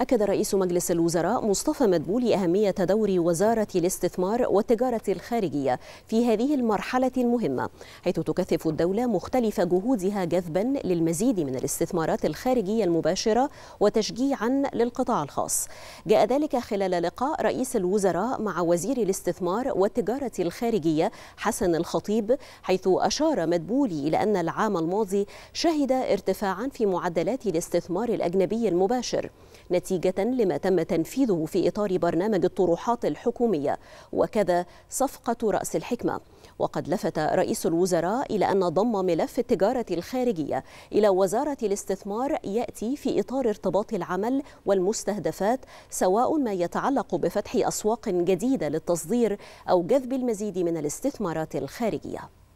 أكد رئيس مجلس الوزراء مصطفى مدبولي أهمية دور وزارة الاستثمار والتجارة الخارجية في هذه المرحلة المهمة حيث تكثف الدولة مختلف جهودها جذبا للمزيد من الاستثمارات الخارجية المباشرة وتشجيعا للقطاع الخاص جاء ذلك خلال لقاء رئيس الوزراء مع وزير الاستثمار والتجارة الخارجية حسن الخطيب حيث أشار مدبولي إلى أن العام الماضي شهد ارتفاعا في معدلات الاستثمار الأجنبي المباشر نتيجة نتيجة لما تم تنفيذه في إطار برنامج الطروحات الحكومية وكذا صفقة رأس الحكمة وقد لفت رئيس الوزراء إلى أن ضم ملف التجارة الخارجية إلى وزارة الاستثمار يأتي في إطار ارتباط العمل والمستهدفات سواء ما يتعلق بفتح أسواق جديدة للتصدير أو جذب المزيد من الاستثمارات الخارجية